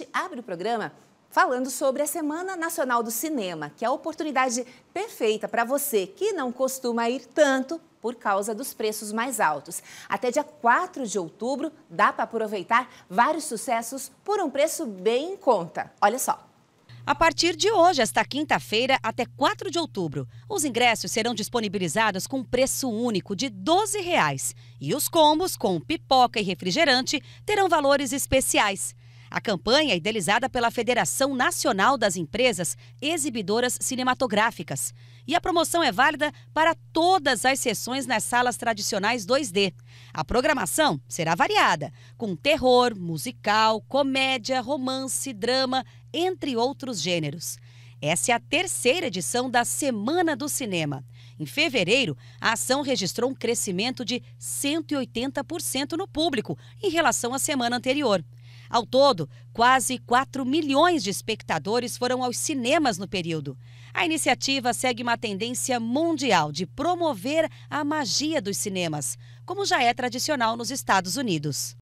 gente abre o programa falando sobre a Semana Nacional do Cinema, que é a oportunidade perfeita para você que não costuma ir tanto por causa dos preços mais altos. Até dia 4 de outubro, dá para aproveitar vários sucessos por um preço bem em conta. Olha só. A partir de hoje, esta quinta-feira, até 4 de outubro, os ingressos serão disponibilizados com preço único de R$ 12 reais, e os combos com pipoca e refrigerante terão valores especiais. A campanha é idealizada pela Federação Nacional das Empresas Exibidoras Cinematográficas. E a promoção é válida para todas as sessões nas salas tradicionais 2D. A programação será variada, com terror, musical, comédia, romance, drama, entre outros gêneros. Essa é a terceira edição da Semana do Cinema. Em fevereiro, a ação registrou um crescimento de 180% no público em relação à semana anterior. Ao todo, quase 4 milhões de espectadores foram aos cinemas no período. A iniciativa segue uma tendência mundial de promover a magia dos cinemas, como já é tradicional nos Estados Unidos.